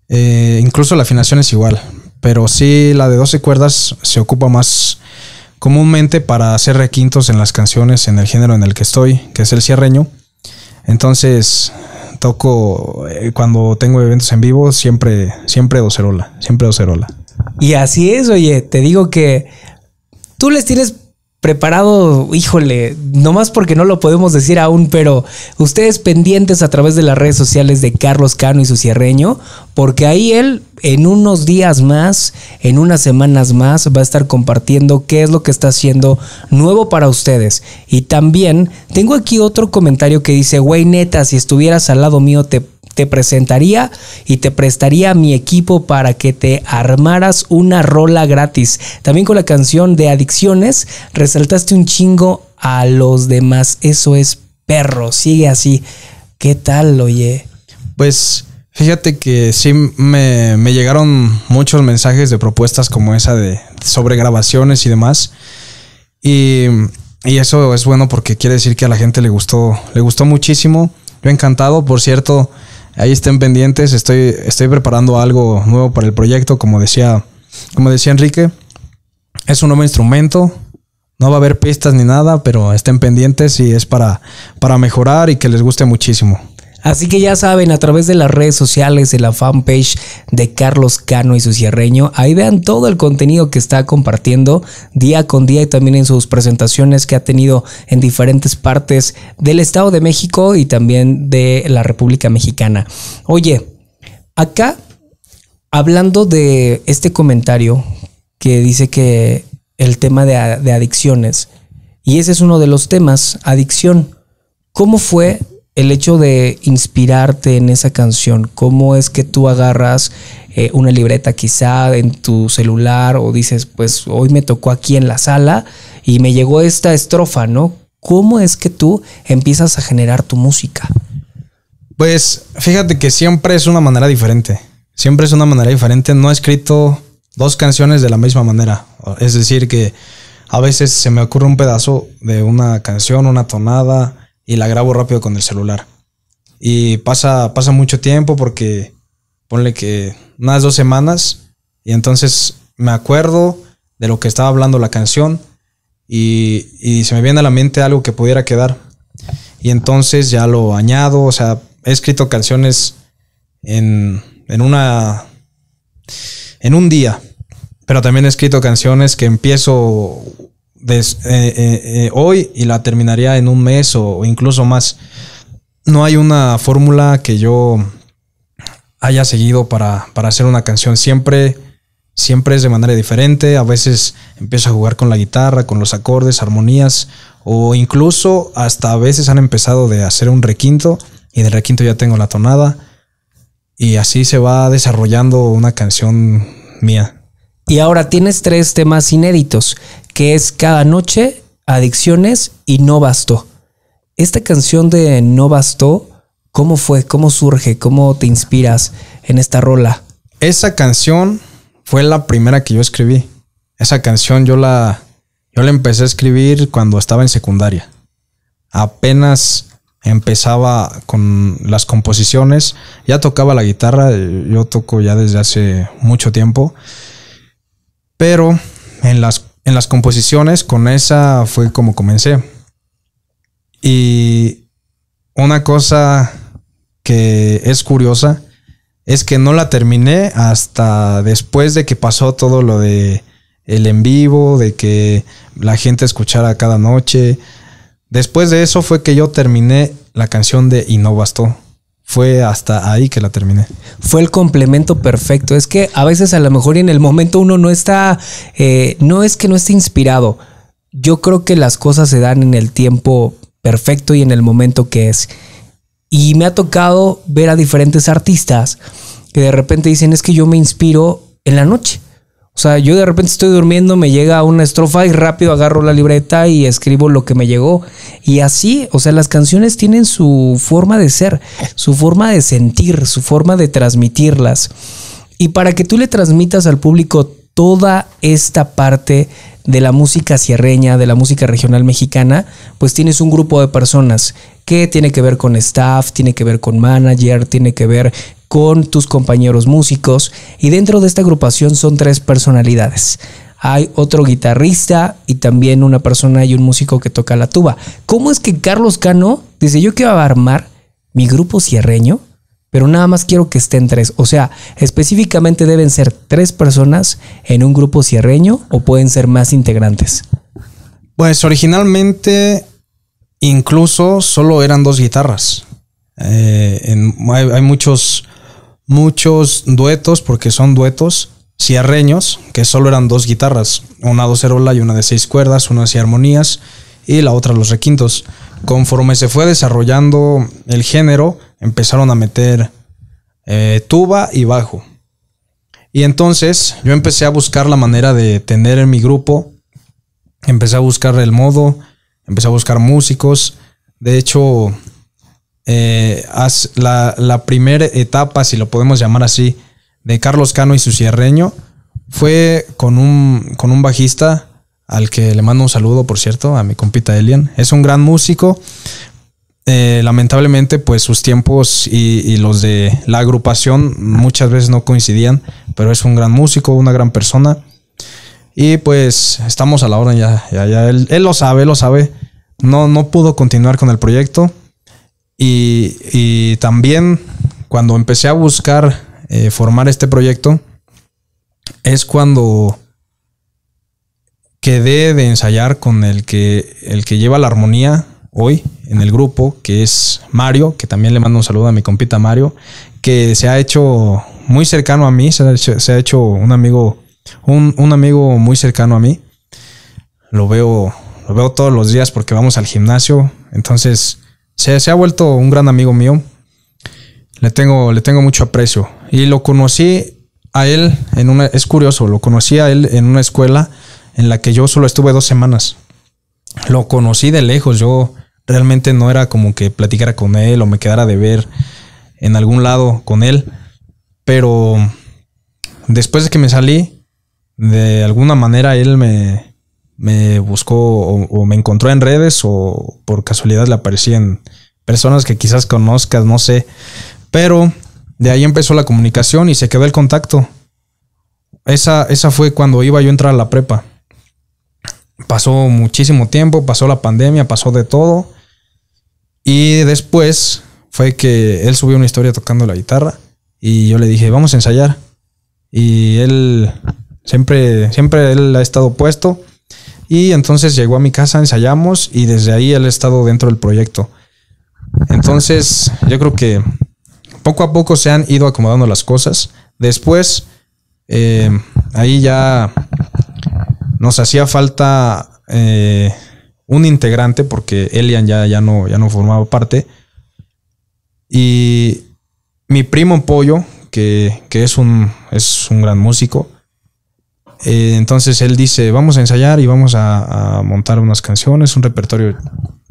S2: eh, incluso la afinación es igual. Pero sí, la de 12 cuerdas se ocupa más comúnmente para hacer requintos en las canciones en el género en el que estoy, que es el cierreño. Entonces toco eh, cuando tengo eventos en vivo, siempre, siempre docerola, siempre docerola.
S1: Y así es, oye, te digo que tú les tienes preparado, híjole, nomás porque no lo podemos decir aún, pero ustedes pendientes a través de las redes sociales de Carlos Cano y su cierreño, porque ahí él en unos días más, en unas semanas más, va a estar compartiendo qué es lo que está haciendo nuevo para ustedes. Y también tengo aquí otro comentario que dice, güey neta, si estuvieras al lado mío te te presentaría y te prestaría mi equipo para que te armaras una rola gratis. También con la canción de Adicciones resaltaste un chingo a los demás. Eso es perro, sigue así. ¿Qué tal, oye?
S2: Pues fíjate que sí me, llegaron muchos mensajes de propuestas como esa de sobre grabaciones y demás. Y, eso es bueno porque quiere decir que a la gente le gustó, le gustó muchísimo. Yo encantado, por cierto, Ahí estén pendientes. Estoy, estoy preparando algo nuevo para el proyecto, como decía, como decía Enrique. Es un nuevo instrumento. No va a haber pistas ni nada, pero estén pendientes y es para, para mejorar y que les guste muchísimo. Así que ya saben, a través de las redes sociales, de la fanpage
S1: de Carlos Cano y su cierreño, ahí vean todo el contenido que está compartiendo día con día y también en sus presentaciones que ha tenido en diferentes partes del Estado de México y también de la República Mexicana. Oye, acá, hablando de este comentario que dice que el tema de, de adicciones, y ese es uno de los temas, adicción, ¿cómo fue el hecho de inspirarte en esa canción, ¿cómo es que tú agarras eh, una libreta quizá en tu celular o dices, pues hoy me tocó aquí en la sala y me llegó esta estrofa, ¿no? ¿Cómo es que tú empiezas a generar
S2: tu música? Pues fíjate que siempre es una manera diferente. Siempre es una manera diferente. No he escrito dos canciones de la misma manera. Es decir, que a veces se me ocurre un pedazo de una canción, una tonada, y la grabo rápido con el celular. Y pasa, pasa mucho tiempo porque ponle que unas dos semanas y entonces me acuerdo de lo que estaba hablando la canción y, y se me viene a la mente algo que pudiera quedar. Y entonces ya lo añado, o sea, he escrito canciones en, en una... en un día, pero también he escrito canciones que empiezo eh, eh, eh, hoy y la terminaría en un mes o, incluso más. No hay una fórmula que yo haya seguido para, hacer una canción. Siempre, siempre es de manera diferente. A veces empiezo a jugar con la guitarra, con los acordes, armonías, o incluso hasta a veces han empezado de hacer un requinto y del requinto ya tengo la tonada. Y así se va desarrollando una canción mía. Y ahora tienes tres temas inéditos,
S1: que es Cada Noche, Adicciones y No Bastó. Esta canción de No Bastó, ¿cómo fue? ¿Cómo surge? ¿Cómo te inspiras en esta rola?
S2: Esa canción fue la primera que yo escribí. Esa canción yo la, yo la empecé a escribir cuando estaba en secundaria. Apenas empezaba con las composiciones, ya tocaba la guitarra, yo toco ya desde hace mucho tiempo pero en las, en las composiciones, con esa fue como comencé. Y una cosa que es curiosa es que no la terminé hasta después de que pasó todo lo de el en vivo, de que la gente escuchara cada noche. Después de eso fue que yo terminé la canción de Y no bastó fue hasta ahí que la terminé. Fue el complemento
S1: perfecto. Es que a veces a lo mejor en el momento uno no está, eh, no es que no esté inspirado. Yo creo que las cosas se dan en el tiempo perfecto y en el momento que es. Y me ha tocado ver a diferentes artistas que de repente dicen es que yo me inspiro en la noche. O sea, yo de repente estoy durmiendo, me llega una estrofa y rápido agarro la libreta y escribo lo que me llegó. Y así, o sea, las canciones tienen su forma de ser, su forma de sentir, su forma de transmitirlas. Y para que tú le transmitas al público toda esta parte de la música sierreña, de la música regional mexicana, pues tienes un grupo de personas que tiene que ver con staff, tiene que ver con manager, tiene que ver con tus compañeros músicos y dentro de esta agrupación son tres personalidades. Hay otro guitarrista y también una persona y un músico que toca la tuba. ¿Cómo es que Carlos Cano dice yo quiero armar mi grupo cierreño, pero nada más quiero que estén tres? O sea, específicamente deben ser tres personas en un grupo cierreño o pueden ser más integrantes.
S2: Pues originalmente incluso solo eran dos guitarras. Eh, hay, muchos muchos duetos, porque son duetos cierreños, que solo eran dos guitarras, una docerola y una de seis cuerdas, una hacía armonías y la otra los requintos. Conforme se fue desarrollando el género, empezaron a meter eh, tuba y bajo. Y entonces yo empecé a buscar la manera de tener en mi grupo, empecé a buscar el modo, empecé a buscar músicos. De hecho, eh, la, la primera etapa, si lo podemos llamar así, de Carlos Cano y su cierreño fue con un, con un bajista al que le mando un saludo, por cierto, a mi compita Elian. Es un gran músico. Eh, lamentablemente, pues sus tiempos y, los de la agrupación muchas veces no coincidían, pero es un gran músico, una gran persona. Y pues estamos a la hora ya, ya, Él, lo sabe, lo sabe. No, no pudo continuar con el proyecto y, también cuando empecé a buscar eh, formar este proyecto, es cuando quedé de ensayar con el que, el que lleva la armonía hoy en el grupo, que es Mario, que también le mando un saludo a mi compita Mario, que se ha hecho muy cercano a mí, se ha hecho, un amigo, un, un, amigo muy cercano a mí. Lo veo, lo veo todos los días porque vamos al gimnasio, entonces se, se, ha vuelto un gran amigo mío. Le tengo, le tengo mucho aprecio. Y lo conocí a él en una... Es curioso, lo conocí a él en una escuela en la que yo solo estuve dos semanas. Lo conocí de lejos. Yo realmente no era como que platicara con él o me quedara de ver en algún lado con él. Pero después de que me salí, de alguna manera él me, me buscó o, me encontró en redes o por casualidad le aparecían personas que quizás conozcas, no sé. Pero de ahí empezó la comunicación y se quedó el contacto. Esa, esa fue cuando iba yo a entrar a la prepa. Pasó muchísimo tiempo, pasó la pandemia, pasó de todo. Y después fue que él subió una historia tocando la guitarra y yo le dije, vamos a ensayar. Y él siempre, siempre él ha estado puesto y entonces llegó a mi casa, ensayamos y desde ahí él ha estado dentro del proyecto. Entonces yo creo que poco a poco se han ido acomodando las cosas. Después, eh, ahí ya nos hacía falta eh, un integrante porque Elian ya, ya, no, ya no formaba parte. Y mi primo Pollo, que, es, es un gran músico, eh, entonces él dice, vamos a ensayar y vamos a, montar unas canciones, un repertorio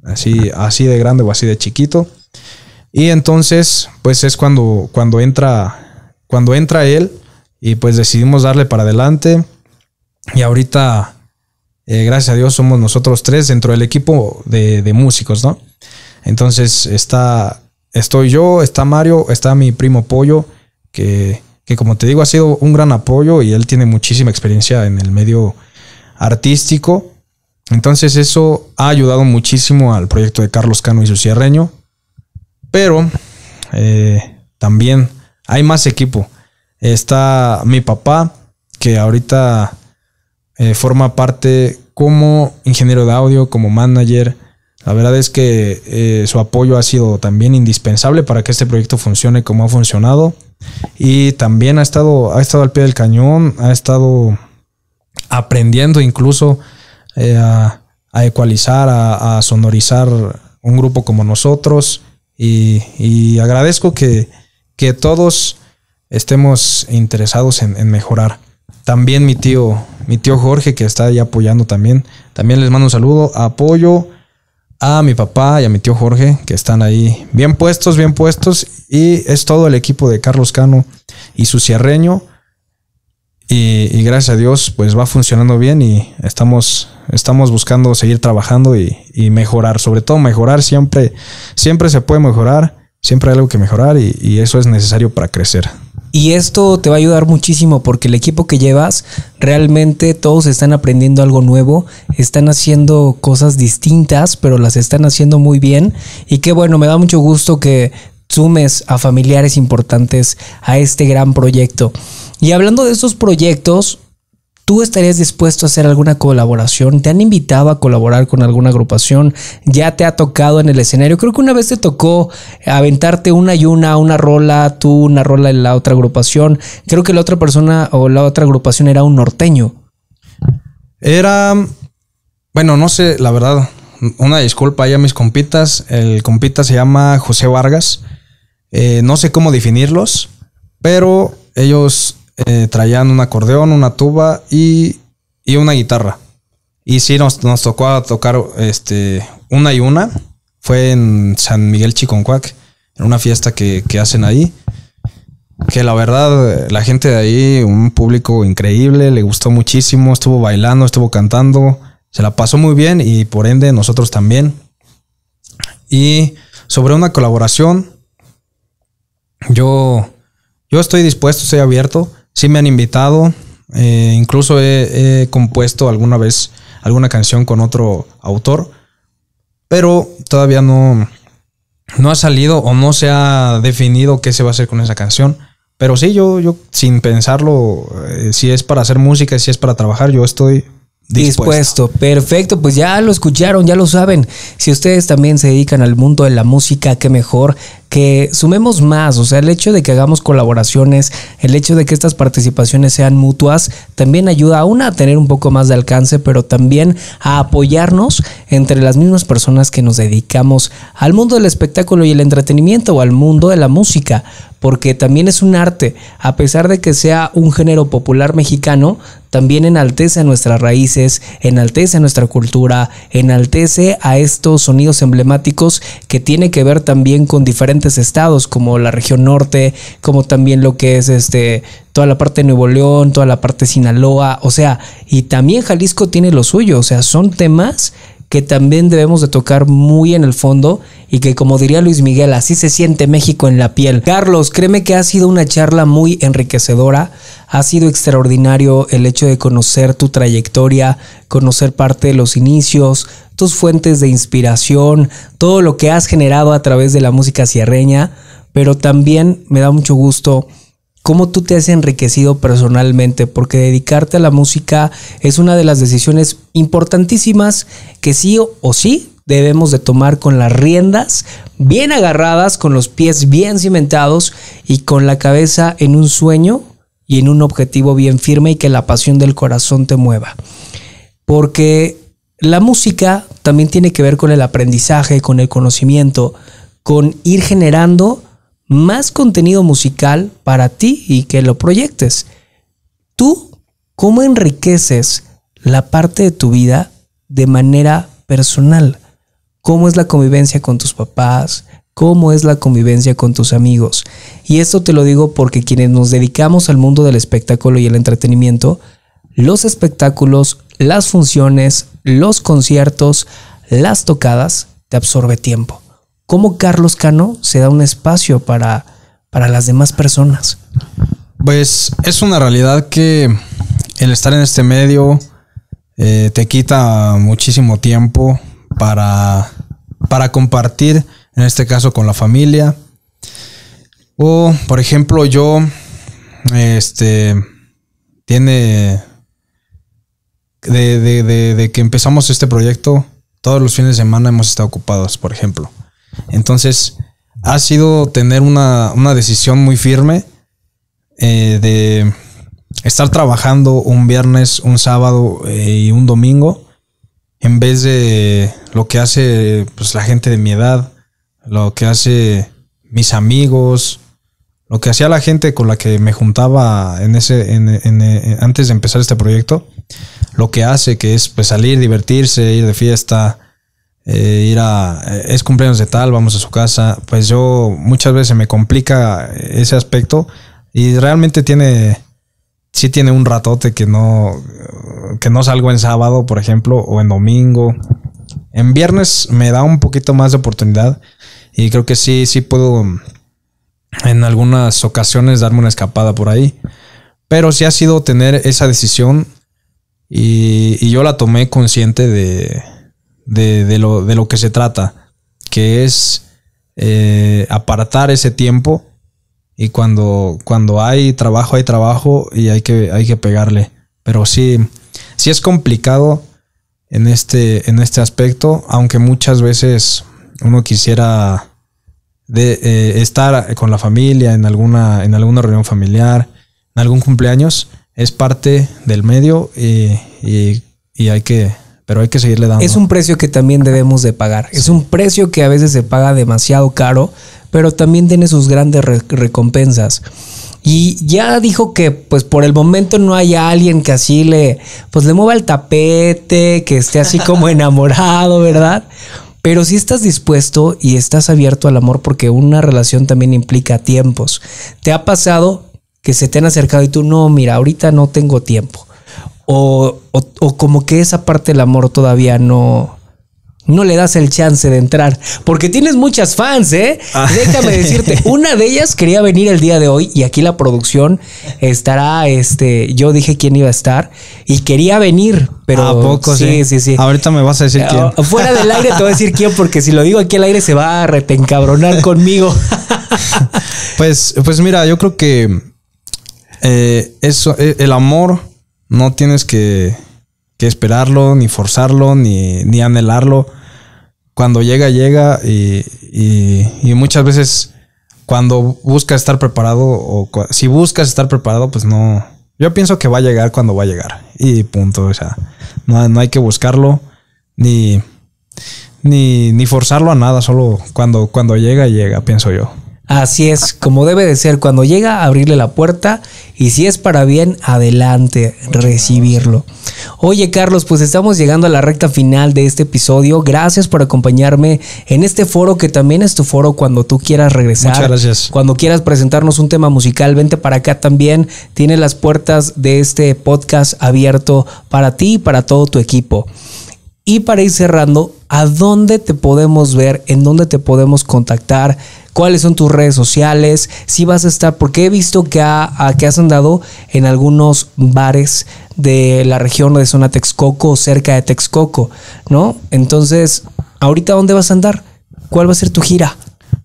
S2: así, así de grande o así de chiquito. Y entonces, pues es cuando, cuando, entra, cuando entra él y pues decidimos darle para adelante. Y ahorita, eh, gracias a Dios, somos nosotros tres dentro del equipo de, de músicos, ¿no? Entonces está, estoy yo, está Mario, está mi primo Pollo, que que como te digo ha sido un gran apoyo y él tiene muchísima experiencia en el medio artístico. Entonces eso ha ayudado muchísimo al proyecto de Carlos Cano y su cierreño. Pero eh, también hay más equipo. Está mi papá, que ahorita eh, forma parte como ingeniero de audio, como manager. La verdad es que eh, su apoyo ha sido también indispensable para que este proyecto funcione como ha funcionado. Y también ha estado, ha estado al pie del cañón, ha estado aprendiendo incluso eh, a, ecualizar, a, sonorizar un grupo como nosotros. Y, agradezco que, todos estemos interesados en, mejorar. También mi tío, mi tío Jorge, que está ahí apoyando también. También les mando un saludo. Apoyo a mi papá y a mi tío Jorge, que están ahí bien puestos, bien puestos. Y es todo el equipo de Carlos Cano y su cierreño. Y, gracias a Dios, pues va funcionando bien y estamos, estamos buscando seguir trabajando y, mejorar. Sobre todo mejorar, siempre, siempre se puede mejorar, siempre hay algo que mejorar y, y eso es necesario para crecer.
S1: Y esto te va a ayudar muchísimo porque el equipo que llevas, realmente todos están aprendiendo algo nuevo, están haciendo cosas distintas, pero las están haciendo muy bien. Y qué bueno, me da mucho gusto que sumes a familiares importantes a este gran proyecto. Y hablando de esos proyectos, ¿Tú estarías dispuesto a hacer alguna colaboración? ¿Te han invitado a colaborar con alguna agrupación? ¿Ya te ha tocado en el escenario? Creo que una vez te tocó aventarte una y una, una rola, tú una rola en la otra agrupación. Creo que la otra persona o la otra agrupación era un norteño.
S2: Era, bueno, no sé, la verdad, una disculpa ahí a mis compitas. El compita se llama José Vargas. Eh, no sé cómo definirlos, pero ellos eh, traían un acordeón, una tuba y, una guitarra. Y sí, nos, tocó tocar este, una y una. Fue en San Miguel Chiconcuac, en una fiesta que, que hacen ahí. Que la verdad, la gente de ahí, un público increíble, le gustó muchísimo, estuvo bailando, estuvo cantando, se la pasó muy bien y por ende nosotros también. Y sobre una colaboración, yo, yo estoy dispuesto, estoy abierto. Sí me han invitado. Eh, incluso he, compuesto alguna vez alguna canción con otro autor. Pero todavía no, no ha salido o no se ha definido qué se va a hacer con esa canción. Pero sí, yo, yo sin pensarlo, eh, si es para hacer música, si es para trabajar, yo estoy Dispuesto.
S1: Perfecto, pues ya lo escucharon, ya lo saben. Si ustedes también se dedican al mundo de la música, qué mejor que sumemos más, o sea, el hecho de que hagamos colaboraciones, el hecho de que estas participaciones sean mutuas, también ayuda a una a tener un poco más de alcance, pero también a apoyarnos entre las mismas personas que nos dedicamos al mundo del espectáculo y el entretenimiento o al mundo de la música porque también es un arte. A pesar de que sea un género popular mexicano, también enaltece a nuestras raíces, enaltece a nuestra cultura, enaltece a estos sonidos emblemáticos que tiene que ver también con diferentes estados, como la región norte, como también lo que es este toda la parte de Nuevo León, toda la parte de Sinaloa, o sea, y también Jalisco tiene lo suyo, o sea, son temas que también debemos de tocar muy en el fondo y que como diría Luis Miguel, así se siente México en la piel. Carlos, créeme que ha sido una charla muy enriquecedora, ha sido extraordinario el hecho de conocer tu trayectoria, conocer parte de los inicios, tus fuentes de inspiración, todo lo que has generado a través de la música sierreña, pero también me da mucho gusto cómo tú te has enriquecido personalmente, porque dedicarte a la música es una de las decisiones importantísimas que sí o sí debemos de tomar con las riendas bien agarradas, con los pies bien cimentados y con la cabeza en un sueño y en un objetivo bien firme y que la pasión del corazón te mueva. Porque la música también tiene que ver con el aprendizaje, con el conocimiento, con ir generando más contenido musical para ti y que lo proyectes. Tú, ¿cómo enriqueces la parte de tu vida de manera personal? ¿Cómo es la convivencia con tus papás? ¿Cómo es la convivencia con tus amigos? Y esto te lo digo porque quienes nos dedicamos al mundo del espectáculo y el entretenimiento, los espectáculos, las funciones, los conciertos, las tocadas, te absorbe tiempo cómo Carlos Cano se da un espacio para, las demás personas.
S2: Pues es una realidad que el estar en este medio eh, te quita muchísimo tiempo para, compartir, en este caso con la familia. O, por ejemplo, yo, este, tiene, de que empezamos este proyecto, todos los fines de semana hemos estado ocupados, por ejemplo. Entonces, ha sido tener una, decisión muy firme eh, de estar trabajando un viernes, un sábado eh, y un domingo, en vez de lo que hace pues, la gente de mi edad, lo que hace mis amigos, lo que hacía la gente con la que me juntaba en ese, antes de empezar este proyecto, lo que hace que es pues, salir, divertirse, ir de fiesta, eh, ir a, eh, es cumpleaños de tal, vamos a su casa, pues yo muchas veces me complica ese aspecto y realmente tiene, sí tiene un ratote que no, que no salgo en sábado, por ejemplo, o en domingo. En viernes me da un poquito más de oportunidad y creo que sí, sí puedo en algunas ocasiones darme una escapada por ahí. Pero sí ha sido tener esa decisión y yo la tomé consciente de, de, lo, de lo, que se trata, que es eh, apartar ese tiempo y cuando, cuando hay trabajo, hay trabajo y hay que, hay que pegarle. Pero sí, sí es complicado en este, en este aspecto, aunque muchas veces uno quisiera de, eh, estar con la familia en alguna, en alguna reunión familiar, en algún cumpleaños, es parte del medio y, y hay que pero hay que seguirle dando. Es
S1: un precio que también debemos de pagar. Es un precio que a veces se paga demasiado caro, pero también tiene sus grandes recompensas. Y ya dijo que pues por el momento no hay alguien que así le pues le mueva el tapete, que esté así como enamorado, ¿verdad? Pero si estás dispuesto y estás abierto al amor porque una relación también implica tiempos. ¿Te ha pasado que se te han acercado y tú no, mira, ahorita no tengo tiempo? O, como que esa parte del amor todavía no... No le das el chance de entrar. Porque tienes muchas fans, ¿eh? Ah. Déjame decirte. Una de ellas quería venir el día de hoy y aquí la producción estará, este, yo dije quién iba a estar y quería venir, pero... Ah, ¿A poco? Sí, sí, sí. Ahorita me vas a decir quién. Ah, fuera del aire te voy a decir quién porque si lo digo aquí al aire se va a repencabronar
S2: conmigo. pues, pues mira, yo creo que eh, eso, eh, el amor no tienes que, que esperarlo, ni forzarlo, ni, ni, anhelarlo. Cuando llega, llega y, y, muchas veces cuando buscas estar preparado o si buscas estar preparado, pues no. Yo pienso que va a llegar cuando va a llegar y punto. O sea, no, no hay que buscarlo ni, ni, ni forzarlo a nada, solo cuando, cuando llega, llega, pienso yo.
S1: Así es, como debe de ser, cuando llega, abrirle la puerta y si es para bien, adelante, recibirlo. Oye Carlos, pues estamos llegando a la recta final de este episodio. Gracias por acompañarme en este foro que también es tu foro cuando tú quieras regresar. Muchas gracias. Cuando quieras presentarnos un tema musical, vente para acá también. Tiene las puertas de este podcast abierto para ti y para todo tu equipo. Y para ir cerrando, ¿a dónde te podemos ver? ¿En dónde te podemos contactar? ¿Cuáles son tus redes sociales? Si vas a estar, porque he visto que, ha, que has andado en algunos bares de la región de zona Texcoco o cerca de Texcoco, ¿no? Entonces, ¿ahorita dónde vas a andar? ¿Cuál va a ser tu gira?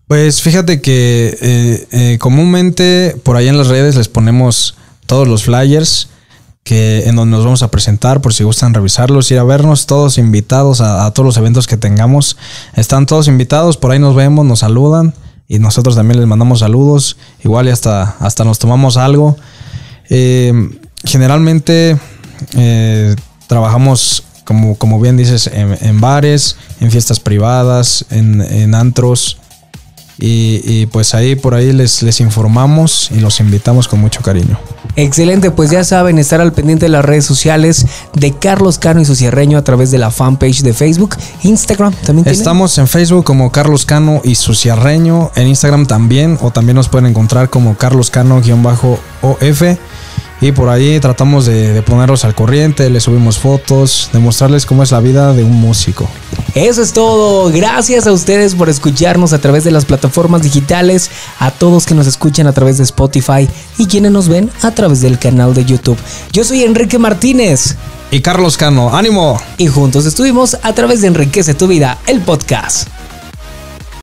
S2: Pues fíjate que eh, eh, comúnmente por ahí en las redes les ponemos todos los flyers que en donde nos vamos a presentar, por si gustan revisarlos, ir a vernos, todos invitados a, todos los eventos que tengamos. Están todos invitados, por ahí nos vemos, nos saludan y nosotros también les mandamos saludos, igual y hasta, hasta nos tomamos algo. Eh, generalmente eh, trabajamos, como, como bien dices, en, bares, en fiestas privadas, en, en antros, y, pues ahí por ahí les, les informamos y los invitamos con mucho cariño. Excelente,
S1: pues ya saben, estar al pendiente de las redes sociales de Carlos Cano y Suciarreño a través de la fanpage de Facebook, Instagram
S2: también. Estamos en Facebook como Carlos Cano y Suciarreño, en Instagram también, o también nos pueden encontrar como Carlos Cano-OF. Y por ahí tratamos de, ponerlos al corriente, les subimos fotos, de mostrarles cómo es la vida de un músico.
S1: Eso es todo. Gracias a ustedes por escucharnos a través de las plataformas digitales, a todos que nos escuchan a través de Spotify y quienes nos ven a través del canal de YouTube. Yo soy Enrique Martínez. Y Carlos Cano, ánimo. Y juntos estuvimos a través de Enriquece tu vida, el podcast.